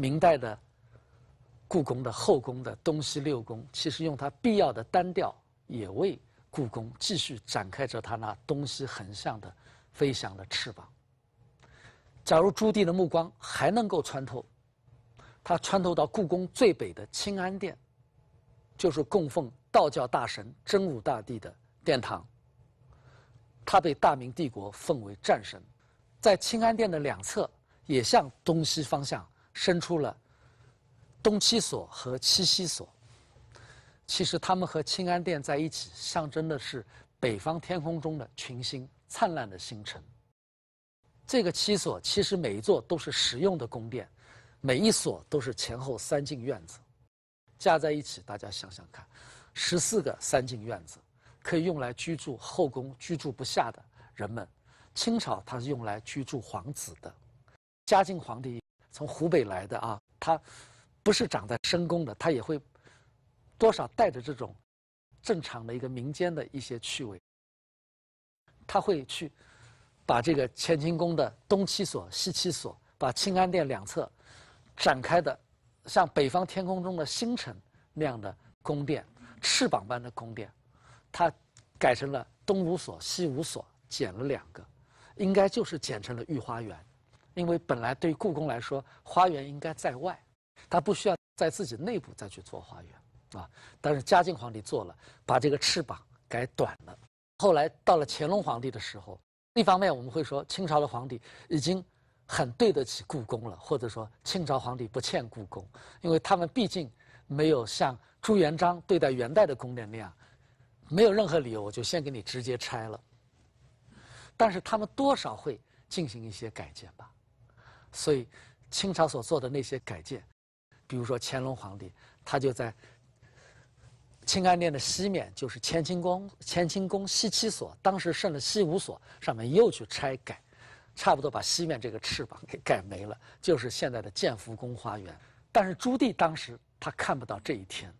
明代的故宫的后宫的东西六宫，其实用它必要的单调，也为故宫继续展开着它那东西横向的飞翔的翅膀。假如朱棣的目光还能够穿透，他穿透到故宫最北的清安殿，就是供奉道教大神真武大帝的殿堂。他被大明帝国奉为战神，在清安殿的两侧，也向东西方向。生出了东七所和七西所。其实他们和清安殿在一起，象征的是北方天空中的群星灿烂的星辰。这个七所其实每一座都是实用的宫殿，每一所都是前后三进院子，加在一起，大家想想看，十四个三进院子，可以用来居住后宫居住不下的人们。清朝它是用来居住皇子的，嘉靖皇帝。从湖北来的啊，他不是长在深宫的，他也会多少带着这种正常的一个民间的一些趣味。他会去把这个乾清宫的东七所、西七所，把清安殿两侧展开的，像北方天空中的星辰那样的宫殿，翅膀般的宫殿，他改成了东五所、西五所，减了两个，应该就是减成了御花园。因为本来对于故宫来说，花园应该在外，它不需要在自己内部再去做花园啊。但是嘉靖皇帝做了，把这个翅膀改短了。后来到了乾隆皇帝的时候，一方面我们会说，清朝的皇帝已经很对得起故宫了，或者说清朝皇帝不欠故宫，因为他们毕竟没有像朱元璋对待元代的宫殿那样，没有任何理由我就先给你直接拆了。但是他们多少会进行一些改建吧。所以，清朝所做的那些改建，比如说乾隆皇帝，他就在清安殿的西面，就是乾清宫，乾清宫西七所，当时剩了西五所，上面又去拆改，差不多把西面这个翅膀给改没了，就是现在的建福宫花园。但是朱棣当时他看不到这一天。